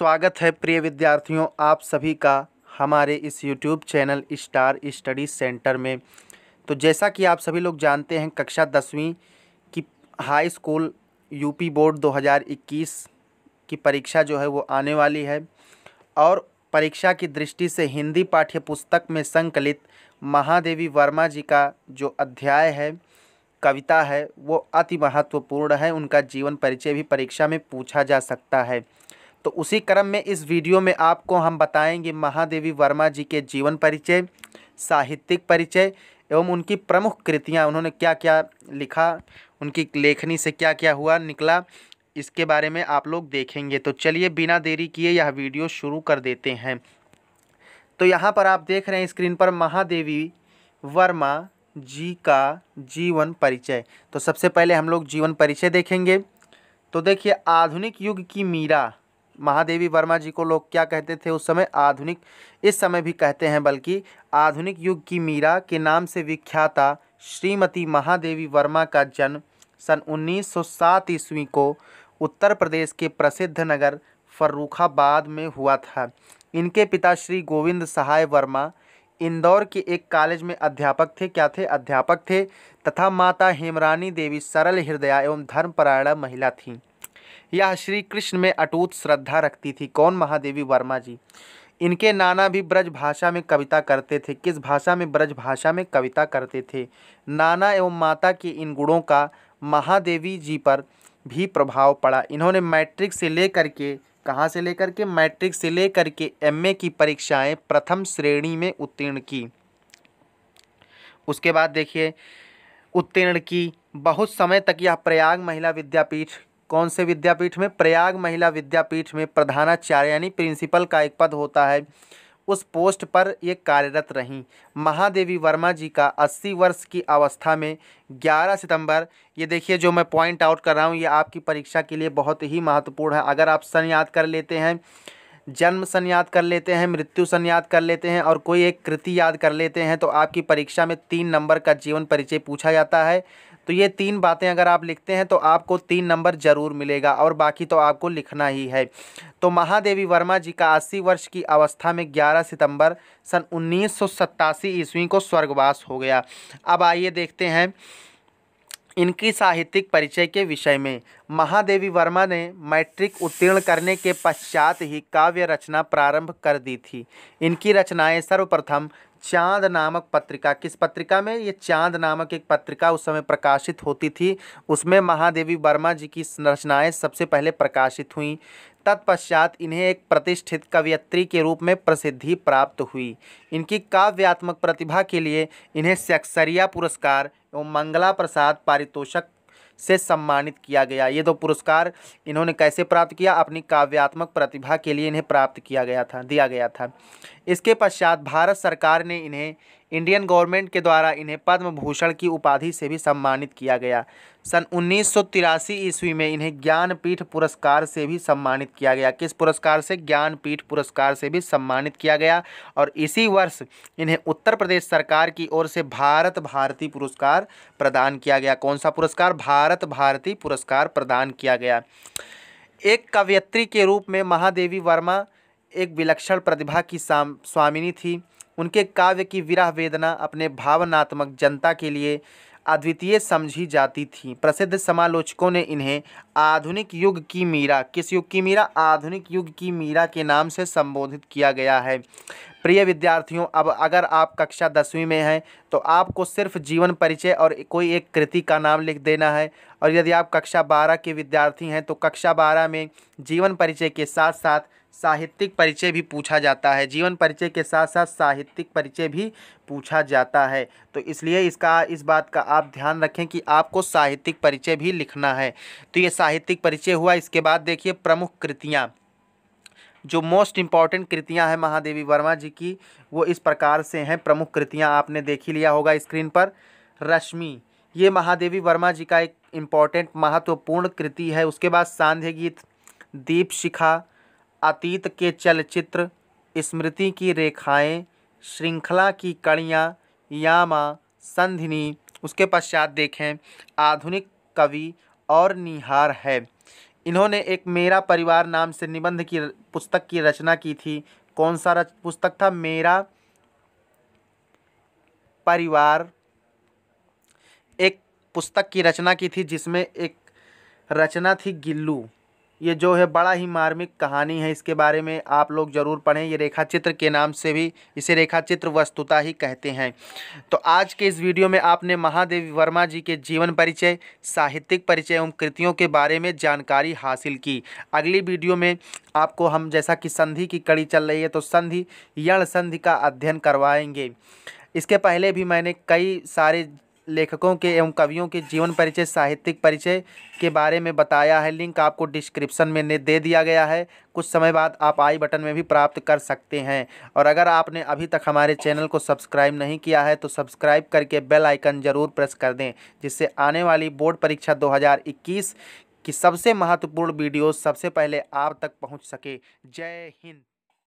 स्वागत है प्रिय विद्यार्थियों आप सभी का हमारे इस YouTube channel star study centre में तो जैसा कि आप सभी लोग जानते हैं कक्षा दसवीं की हाई स्कूल यूपी बोर्ड 2021 की परीक्षा जो है वो आने वाली है और परीक्षा की दृष्टि से हिंदी पाठ्य पुस्तक में संकलित महादेवी वर्मा जी का जो अध्याय है कविता है वो अति महत्वपूर्ण है उनका जीवन परिचय भी परीक्षा में पूछा जा सकता है तो उसी क्रम में इस वीडियो में आपको हम बताएंगे महादेवी वर्मा जी के जीवन परिचय साहित्यिक परिचय एवं उनकी प्रमुख कृतियाँ उन्होंने क्या क्या लिखा उनकी लेखनी से क्या क्या हुआ निकला इसके बारे में आप लोग देखेंगे तो चलिए बिना देरी किए यह वीडियो शुरू कर देते हैं तो यहाँ पर आप देख रहे हैं स्क्रीन पर महादेवी वर्मा जी का जीवन परिचय तो सबसे पहले हम लोग जीवन परिचय देखेंगे तो देखिए आधुनिक युग की मीरा महादेवी वर्मा जी को लोग क्या कहते थे उस समय आधुनिक इस समय भी कहते हैं बल्कि आधुनिक युग की मीरा के नाम से विख्याता श्रीमती महादेवी वर्मा का जन्म सन 1907 ईस्वी को उत्तर प्रदेश के प्रसिद्ध नगर फर्रुखाबाद में हुआ था इनके पिता श्री गोविंद सहाय वर्मा इंदौर के एक कॉलेज में अध्यापक थे क्या थे अध्यापक थे तथा माता हेमरानी देवी सरल हृदया एवं धर्मपरायणा महिला थीं यह श्री कृष्ण में अटूट श्रद्धा रखती थी कौन महादेवी वर्मा जी इनके नाना भी ब्रज भाषा में कविता करते थे किस भाषा में ब्रज भाषा में कविता करते थे नाना एवं माता के इन गुणों का महादेवी जी पर भी प्रभाव पड़ा इन्होंने मैट्रिक से लेकर के कहाँ से लेकर के मैट्रिक से लेकर के एमए की परीक्षाएं प्रथम श्रेणी में उत्तीर्ण की उसके बाद देखिए उत्तीर्ण की बहुत समय तक यह प्रयाग महिला विद्यापीठ कौन से विद्यापीठ में प्रयाग महिला विद्यापीठ में प्रधानाचार्य यानी प्रिंसिपल का एक पद होता है उस पोस्ट पर ये कार्यरत रहीं महादेवी वर्मा जी का 80 वर्ष की अवस्था में 11 सितंबर ये देखिए जो मैं पॉइंट आउट कर रहा हूँ ये आपकी परीक्षा के लिए बहुत ही महत्वपूर्ण है अगर आप सन याद कर लेते हैं जन्म सन याद कर लेते हैं मृत्यु सन याद कर लेते हैं और कोई एक कृति याद कर लेते हैं तो आपकी परीक्षा में तीन नंबर का जीवन परिचय पूछा जाता है तो ये तीन बातें अगर आप लिखते हैं तो आपको तीन नंबर ज़रूर मिलेगा और बाकी तो आपको लिखना ही है तो महादेवी वर्मा जी का अस्सी वर्ष की अवस्था में ग्यारह सितंबर सन उन्नीस सौ ईस्वी को स्वर्गवास हो गया अब आइए देखते हैं इनकी साहित्यिक परिचय के विषय में महादेवी वर्मा ने मैट्रिक उत्तीर्ण करने के पश्चात ही काव्य रचना प्रारंभ कर दी थी इनकी रचनाएं सर्वप्रथम चांद नामक पत्रिका किस पत्रिका में ये चांद नामक एक पत्रिका उस समय प्रकाशित होती थी उसमें महादेवी वर्मा जी की रचनाएँ सबसे पहले प्रकाशित हुई तत्पश्चात इन्हें एक प्रतिष्ठित कवियत्री के रूप में प्रसिद्धि प्राप्त हुई इनकी काव्यात्मक प्रतिभा के लिए इन्हें सेक्सरिया पुरस्कार एवं मंगला प्रसाद पारितोषक से सम्मानित किया गया ये दो पुरस्कार इन्होंने कैसे प्राप्त किया अपनी काव्यात्मक प्रतिभा के लिए इन्हें प्राप्त किया गया था दिया गया था इसके पश्चात भारत सरकार ने इन्हें इंडियन गवर्नमेंट के द्वारा इन्हें पद्म भूषण की उपाधि से भी सम्मानित किया गया सन उन्नीस ईस्वी में इन्हें ज्ञानपीठ पुरस्कार से भी सम्मानित किया गया किस पुरस्कार से ज्ञानपीठ पुरस्कार से भी सम्मानित किया गया और इसी वर्ष इन्हें उत्तर प्रदेश सरकार की ओर से भारत भारती पुरस्कार प्रदान किया गया कौन सा पुरस्कार भारत भारती पुरस्कार प्रदान किया गया एक कवयित्री के रूप में महादेवी वर्मा एक विलक्षण प्रतिभा की स्वामिनी थी उनके काव्य की विरह वेदना अपने भावनात्मक जनता के लिए अद्वितीय समझी जाती थी प्रसिद्ध समालोचकों ने इन्हें आधुनिक युग की मीरा किस युग की मीरा आधुनिक युग की मीरा के नाम से संबोधित किया गया है प्रिय विद्यार्थियों अब अगर आप कक्षा दसवीं में हैं तो आपको सिर्फ जीवन परिचय और कोई एक कृति का नाम लिख देना है और यदि आप कक्षा बारह के विद्यार्थी हैं तो कक्षा बारह में जीवन परिचय के साथ साथ साहित्यिक परिचय भी पूछा जाता है जीवन परिचय के साथ साथ साहित्यिक परिचय भी पूछा जाता है तो इसलिए इसका इस बात का आप ध्यान रखें कि आपको साहित्यिक परिचय भी लिखना है तो ये साहित्यिक परिचय हुआ इसके बाद देखिए प्रमुख कृतियाँ जो मोस्ट इम्पॉर्टेंट कृतियाँ हैं महादेवी वर्मा जी की वो इस प्रकार से हैं प्रमुख कृतियाँ आपने देख ही लिया होगा स्क्रीन पर रश्मि ये महादेवी वर्मा जी का एक इम्पॉर्टेंट महत्वपूर्ण कृति है उसके बाद सांध्य गीत दीप शिखा अतीत के चलचित्र स्मृति की रेखाएं श्रृंखला की कड़ियाँ यामा संधिनी उसके पश्चात देखें आधुनिक कवि और निहार है इन्होंने एक मेरा परिवार नाम से निबंध की पुस्तक की रचना की थी कौन सा रच पुस्तक था मेरा परिवार एक पुस्तक की रचना की थी जिसमें एक रचना थी गिल्लू ये जो है बड़ा ही मार्मिक कहानी है इसके बारे में आप लोग ज़रूर पढ़ें ये रेखा चित्र के नाम से भी इसे रेखा चित्र वस्तुता ही कहते हैं तो आज के इस वीडियो में आपने महादेव वर्मा जी के जीवन परिचय साहित्यिक परिचय एवं कृतियों के बारे में जानकारी हासिल की अगली वीडियो में आपको हम जैसा कि संधि की कड़ी चल रही है तो संधि यण संधि का अध्ययन करवाएंगे इसके पहले भी मैंने कई सारे लेखकों के एवं कवियों के जीवन परिचय साहित्यिक परिचय के बारे में बताया है लिंक आपको डिस्क्रिप्शन में दे दिया गया है कुछ समय बाद आप आई बटन में भी प्राप्त कर सकते हैं और अगर आपने अभी तक हमारे चैनल को सब्सक्राइब नहीं किया है तो सब्सक्राइब करके बेल आइकन ज़रूर प्रेस कर दें जिससे आने वाली बोर्ड परीक्षा दो की सबसे महत्वपूर्ण वीडियो सबसे पहले आप तक पहुँच सके जय हिंद